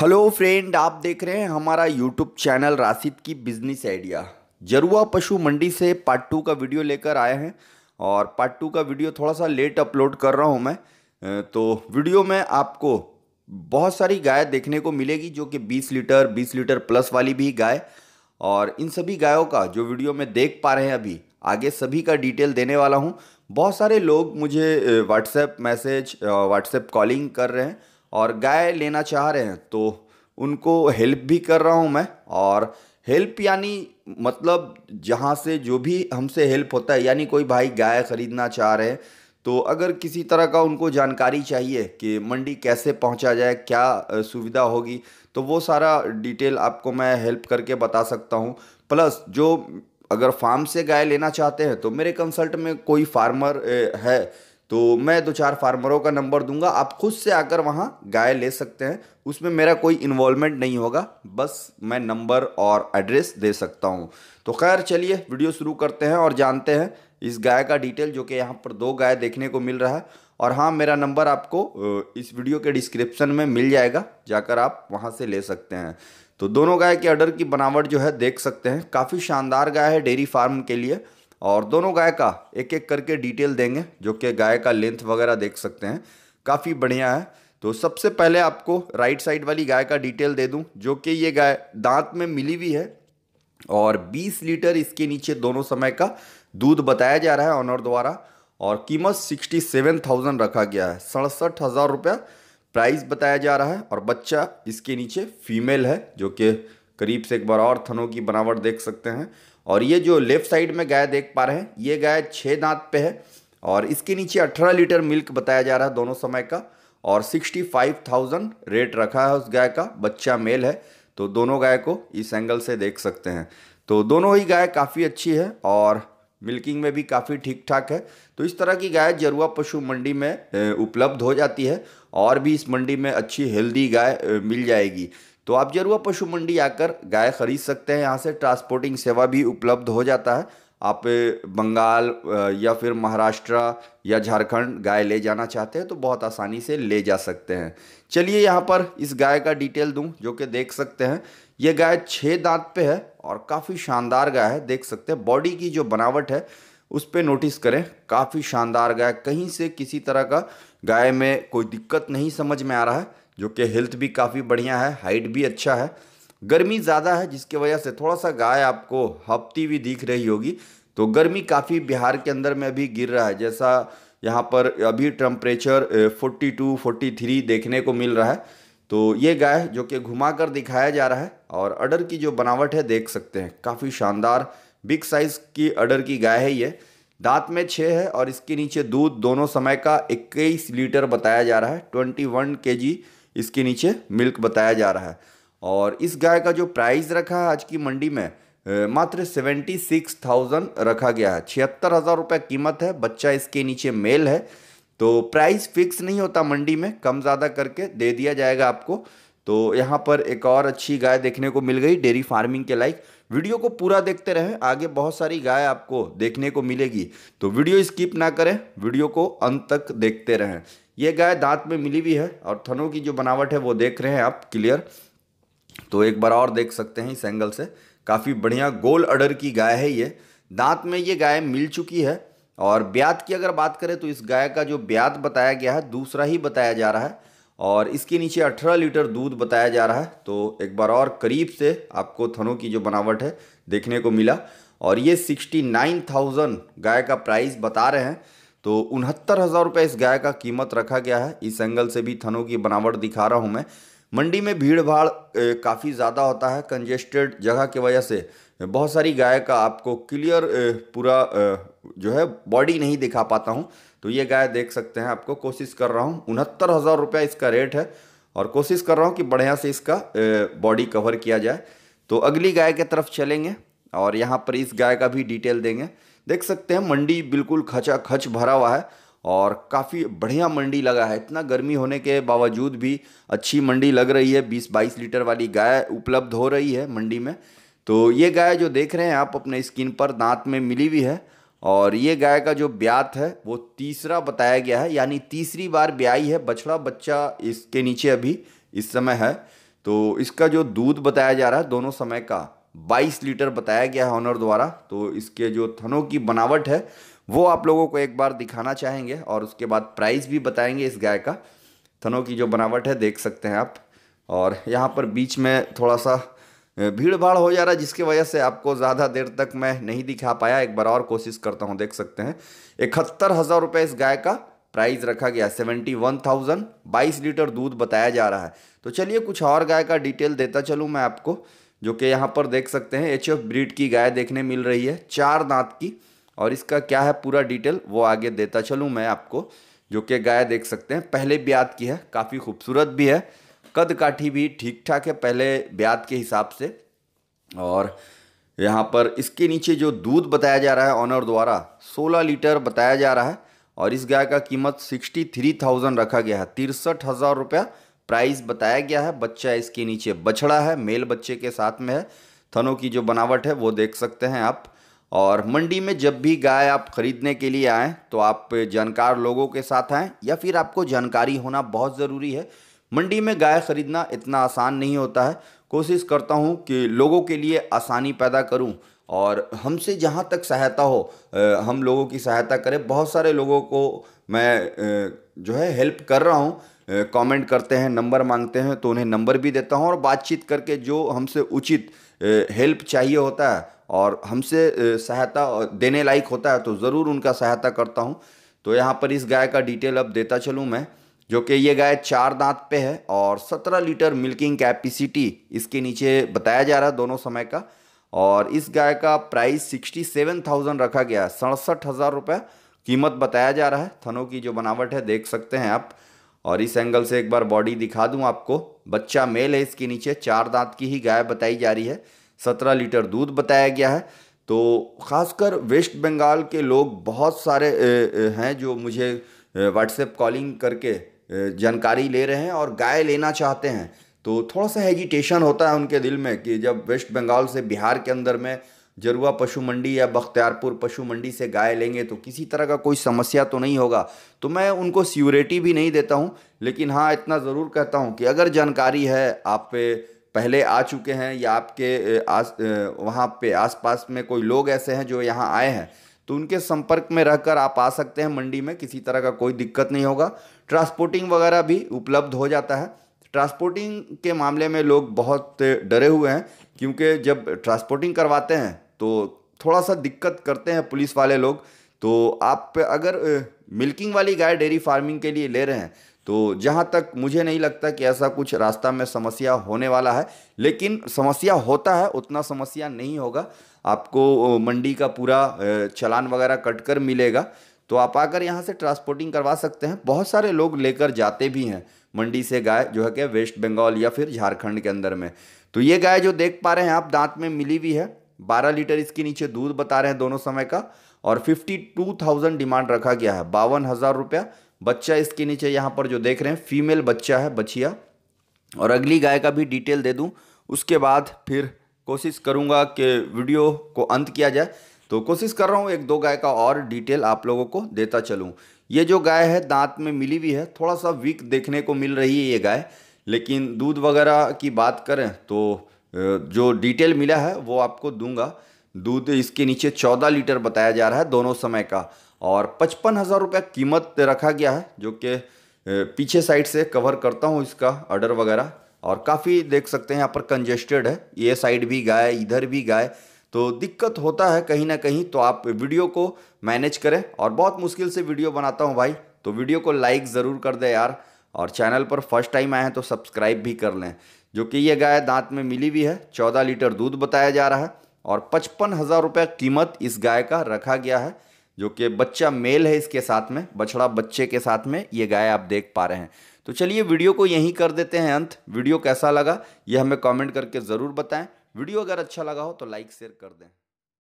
hello friend आप देख रहे हैं हमारा यूट्यूब चैनल राशिद की बिजनेस आइडिया जरुआ पशु मंडी से पार्ट टू का वीडियो लेकर आए हैं और पार्ट टू का वीडियो थोड़ा सा लेट अपलोड कर रहा हूं मैं तो वीडियो में आपको बहुत सारी गाय देखने को मिलेगी जो कि 20 लीटर 20 लीटर प्लस वाली भी गाय और इन सभी गायों का जो वीडियो में देख पा रहे हैं अभी आगे सभी का डिटेल देने वाला हूँ बहुत सारे लोग मुझे व्हाट्सएप मैसेज व्हाट्सएप कॉलिंग कर रहे हैं और गाय लेना चाह रहे हैं तो उनको हेल्प भी कर रहा हूँ मैं और हेल्प यानी मतलब जहाँ से जो भी हमसे हेल्प होता है यानी कोई भाई गाय ख़रीदना चाह रहे हैं तो अगर किसी तरह का उनको जानकारी चाहिए कि मंडी कैसे पहुंचा जाए क्या सुविधा होगी तो वो सारा डिटेल आपको मैं हेल्प करके बता सकता हूं प्लस जो अगर फार्म से गाय लेना चाहते हैं तो मेरे कंसल्ट में कोई फार्मर है तो मैं दो चार फार्मरों का नंबर दूंगा आप खुद से आकर वहाँ गाय ले सकते हैं उसमें मेरा कोई इन्वॉल्वमेंट नहीं होगा बस मैं नंबर और एड्रेस दे सकता हूँ तो खैर चलिए वीडियो शुरू करते हैं और जानते हैं इस गाय का डिटेल जो कि यहाँ पर दो गाय देखने को मिल रहा है और हाँ मेरा नंबर आपको इस वीडियो के डिस्क्रिप्शन में मिल जाएगा जाकर आप वहाँ से ले सकते हैं तो दोनों गाय के ऑर्डर की बनावट जो है देख सकते हैं काफ़ी शानदार गाय है डेयरी फार्म के लिए और दोनों गाय का एक एक करके डिटेल देंगे जो कि गाय का लेंथ वगैरह देख सकते हैं काफ़ी बढ़िया है तो सबसे पहले आपको राइट साइड वाली गाय का डिटेल दे दूं जो कि ये गाय दांत में मिली हुई है और 20 लीटर इसके नीचे दोनों समय का दूध बताया जा रहा है ऑनर द्वारा और कीमत सिक्सटी सेवन थाउजेंड रखा गया है सड़सठ हज़ार रुपया प्राइस बताया जा रहा है और बच्चा इसके नीचे फीमेल है जो कि करीब से एक बार और थनों की बनावट देख सकते हैं और ये जो लेफ्ट साइड में गाय देख पा रहे हैं ये गाय छः दांत पे है और इसके नीचे अठारह लीटर मिल्क बताया जा रहा है दोनों समय का और सिक्सटी फाइव थाउजेंड रेट रखा है उस गाय का बच्चा मेल है तो दोनों गाय को इस एंगल से देख सकते हैं तो दोनों ही गाय काफ़ी अच्छी है और मिल्किंग में भी काफ़ी ठीक ठाक है तो इस तरह की गाय जरुआ पशु मंडी में उपलब्ध हो जाती है और भी इस मंडी में अच्छी हेल्दी गाय मिल जाएगी तो आप जरूर पशु मंडी आकर गाय खरीद सकते हैं यहाँ से ट्रांसपोर्टिंग सेवा भी उपलब्ध हो जाता है आप बंगाल या फिर महाराष्ट्र या झारखंड गाय ले जाना चाहते हैं तो बहुत आसानी से ले जा सकते हैं चलिए यहाँ पर इस गाय का डिटेल दूँ जो कि देख सकते हैं ये गाय छः दांत पे है और काफ़ी शानदार गाय है देख सकते हैं बॉडी की जो बनावट है उस पर नोटिस करें काफ़ी शानदार गाय कहीं से किसी तरह का गाय में कोई दिक्कत नहीं समझ में आ रहा है जो कि हेल्थ भी काफ़ी बढ़िया है हाइट भी अच्छा है गर्मी ज़्यादा है जिसकी वजह से थोड़ा सा गाय आपको हफ्ती हुई दिख रही होगी तो गर्मी काफ़ी बिहार के अंदर में अभी गिर रहा है जैसा यहाँ पर अभी टू 42, 43 देखने को मिल रहा है तो ये गाय जो कि घुमा कर दिखाया जा रहा है और अडर की जो बनावट है देख सकते हैं काफ़ी शानदार बिग साइज़ की अडर की गाय है ये दांत में छः है और इसके नीचे दूध दोनों समय का 21 लीटर बताया जा रहा है 21 वन इसके नीचे मिल्क बताया जा रहा है और इस गाय का जो प्राइस रखा है आज की मंडी में मात्र सेवेंटी सिक्स थाउजेंड रखा गया है छिहत्तर हज़ार रुपये कीमत है बच्चा इसके नीचे मेल है तो प्राइस फिक्स नहीं होता मंडी में कम ज़्यादा करके दे दिया जाएगा आपको तो यहाँ पर एक और अच्छी गाय देखने को मिल गई डेयरी फार्मिंग के लाइक वीडियो को पूरा देखते रहें आगे बहुत सारी गाय आपको देखने को मिलेगी तो वीडियो स्किप ना करें वीडियो को अंत तक देखते रहें ये गाय दांत में मिली हुई है और थनों की जो बनावट है वो देख रहे हैं आप क्लियर तो एक बार और देख सकते हैं इस एंगल से काफ़ी बढ़िया गोल अडर की गाय है ये दांत में ये गाय मिल चुकी है और ब्याद की अगर बात करें तो इस गाय का जो ब्याद बताया गया है दूसरा ही बताया जा रहा है और इसके नीचे 18 लीटर दूध बताया जा रहा है तो एक बार और करीब से आपको थनों की जो बनावट है देखने को मिला और ये 69,000 गाय का प्राइस बता रहे हैं तो उनहत्तर हज़ार रुपये इस गाय का कीमत रखा गया है इस एंगल से भी थनों की बनावट दिखा रहा हूँ मैं मंडी में भीड़ भाड़ काफ़ी ज़्यादा होता है कंजेस्टेड जगह की वजह से बहुत सारी गाय का आपको क्लियर पूरा जो है बॉडी नहीं दिखा पाता हूँ तो ये गाय देख सकते हैं आपको कोशिश कर रहा हूँ उनहत्तर हज़ार रुपया इसका रेट है और कोशिश कर रहा हूँ कि बढ़िया से इसका बॉडी कवर किया जाए तो अगली गाय के तरफ चलेंगे और यहाँ पर इस गाय का भी डिटेल देंगे देख सकते हैं मंडी बिल्कुल खचा खच भरा हुआ है और काफ़ी बढ़िया मंडी लगा है इतना गर्मी होने के बावजूद भी अच्छी मंडी लग रही है बीस बाईस लीटर वाली गाय उपलब्ध हो रही है मंडी में तो ये गाय जो देख रहे हैं आप अपने स्किन पर दांत में मिली हुई है और ये गाय का जो ब्यात है वो तीसरा बताया गया है यानी तीसरी बार ब्याई है बछड़ा बच्चा इसके नीचे अभी इस समय है तो इसका जो दूध बताया जा रहा है दोनों समय का 22 लीटर बताया गया है ऑनर द्वारा तो इसके जो थनों की बनावट है वो आप लोगों को एक बार दिखाना चाहेंगे और उसके बाद प्राइस भी बताएंगे इस गाय का थनों की जो बनावट है देख सकते हैं आप और यहाँ पर बीच में थोड़ा सा भीड़ भाड़ हो जा रहा है जिसकी वजह से आपको ज़्यादा देर तक मैं नहीं दिखा पाया एक बार और कोशिश करता हूँ देख सकते हैं इकहत्तर हज़ार रुपये इस गाय का प्राइस रखा गया सेवेंटी वन थाउजेंड बाईस लीटर दूध बताया जा रहा है तो चलिए कुछ और गाय का डिटेल देता चलूँ मैं आपको जो कि यहाँ पर देख सकते हैं एच एफ ब्रीड की गाय देखने मिल रही है चार दांत की और इसका क्या है पूरा डिटेल वो आगे देता चलूँ मैं आपको जो कि गाय देख सकते हैं पहले ब्याज की है काफ़ी खूबसूरत भी है कद काठी भी ठीक ठाक है पहले ब्याज के हिसाब से और यहाँ पर इसके नीचे जो दूध बताया जा रहा है ऑनर द्वारा 16 लीटर बताया जा रहा है और इस गाय का कीमत सिक्सटी थ्री थाउजेंड रखा गया है तिरसठ हज़ार रुपया प्राइस बताया गया है बच्चा इसके नीचे बछड़ा है मेल बच्चे के साथ में है थनों की जो बनावट है वो देख सकते हैं आप और मंडी में जब भी गाय आप ख़रीदने के लिए आएँ तो आप जानकार लोगों के साथ आएँ या फिर आपको जानकारी होना बहुत ज़रूरी है मंडी में गाय ख़रीदना इतना आसान नहीं होता है कोशिश करता हूँ कि लोगों के लिए आसानी पैदा करूँ और हमसे जहाँ तक सहायता हो हम लोगों की सहायता करें बहुत सारे लोगों को मैं जो है हेल्प कर रहा हूँ कमेंट करते हैं नंबर मांगते हैं तो उन्हें नंबर भी देता हूँ और बातचीत करके जो हमसे उचित हेल्प चाहिए होता है और हमसे सहायता देने लायक होता है तो ज़रूर उनका सहायता करता हूँ तो यहाँ पर इस गाय का डिटेल अब देता चलूँ मैं जो कि ये गाय चार दांत पे है और सत्रह लीटर मिल्किंग कैपेसिटी इसके नीचे बताया जा रहा है दोनों समय का और इस गाय का प्राइस सिक्सटी सेवन थाउजेंड रखा गया है सड़सठ हज़ार रुपये कीमत बताया जा रहा है थनों की जो बनावट है देख सकते हैं आप और इस एंगल से एक बार बॉडी दिखा दूं आपको बच्चा मेल है इसके नीचे चार दांत की ही गाय बताई जा रही है सत्रह लीटर दूध बताया गया है तो ख़ासकर वेस्ट बंगाल के लोग बहुत सारे हैं जो मुझे व्हाट्सएप कॉलिंग करके जानकारी ले रहे हैं और गाय लेना चाहते हैं तो थोड़ा सा हेजिटेशन होता है उनके दिल में कि जब वेस्ट बंगाल से बिहार के अंदर में जरुआ पशु मंडी या बख्तियारपुर पशु मंडी से गाय लेंगे तो किसी तरह का कोई समस्या तो नहीं होगा तो मैं उनको स्योरिटी भी नहीं देता हूँ लेकिन हाँ इतना ज़रूर कहता हूँ कि अगर जानकारी है आप पे पहले आ चुके हैं या आपके आस वहाँ पे आसपास में कोई लोग ऐसे हैं जो यहाँ आए हैं तो उनके संपर्क में रहकर आप आ सकते हैं मंडी में किसी तरह का कोई दिक्कत नहीं होगा ट्रांसपोर्टिंग वगैरह भी उपलब्ध हो जाता है ट्रांसपोर्टिंग के मामले में लोग बहुत डरे हुए हैं क्योंकि जब ट्रांसपोर्टिंग करवाते हैं तो थोड़ा सा दिक्कत करते हैं पुलिस वाले लोग तो आप अगर मिल्किंग वाली गाय डेयरी फार्मिंग के लिए ले रहे हैं तो जहाँ तक मुझे नहीं लगता कि ऐसा कुछ रास्ता में समस्या होने वाला है लेकिन समस्या होता है उतना समस्या नहीं होगा आपको मंडी का पूरा चलान वगैरह कट कर मिलेगा तो आप आकर यहाँ से ट्रांसपोर्टिंग करवा सकते हैं बहुत सारे लोग लेकर जाते भी हैं मंडी से गाय जो है कि वेस्ट बंगाल या फिर झारखंड के अंदर में तो ये गाय जो देख पा रहे हैं आप दांत में मिली हुई है बारह लीटर इसके नीचे दूध बता रहे हैं दोनों समय का और फिफ्टी टू थाउजेंड डिमांड रखा गया है बावन हज़ार रुपया बच्चा इसके नीचे यहाँ पर जो देख रहे हैं फीमेल बच्चा है बछिया और अगली गाय का भी डिटेल दे दूँ उसके बाद फिर कोशिश करूँगा कि वीडियो को अंत किया जाए तो कोशिश कर रहा हूँ एक दो गाय का और डिटेल आप लोगों को देता चलूँ ये जो गाय है दांत में मिली हुई है थोड़ा सा वीक देखने को मिल रही है ये गाय लेकिन दूध वगैरह की बात करें तो जो डिटेल मिला है वो आपको दूंगा दूध इसके नीचे चौदह लीटर बताया जा रहा है दोनों समय का और पचपन हज़ार रुपया कीमत रखा गया है जो कि पीछे साइड से कवर करता हूँ इसका ऑर्डर वगैरह और काफ़ी देख सकते हैं यहाँ पर कंजेस्टेड है ये साइड भी गाय इधर भी गाय तो दिक्कत होता है कहीं ना कहीं तो आप वीडियो को मैनेज करें और बहुत मुश्किल से वीडियो बनाता हूँ भाई तो वीडियो को लाइक ज़रूर कर दें यार और चैनल पर फर्स्ट टाइम आए हैं तो सब्सक्राइब भी कर लें जो कि ये गाय दांत में मिली हुई है चौदह लीटर दूध बताया जा रहा है और पचपन हज़ार रुपये कीमत इस गाय का रखा गया है जो कि बच्चा मेल है इसके साथ में बछड़ा बच्चे के साथ में ये गाय आप देख पा रहे हैं तो चलिए वीडियो को यहीं कर देते हैं अंत वीडियो कैसा लगा ये हमें कमेंट करके ज़रूर बताएं वीडियो अगर अच्छा लगा हो तो लाइक शेयर कर दें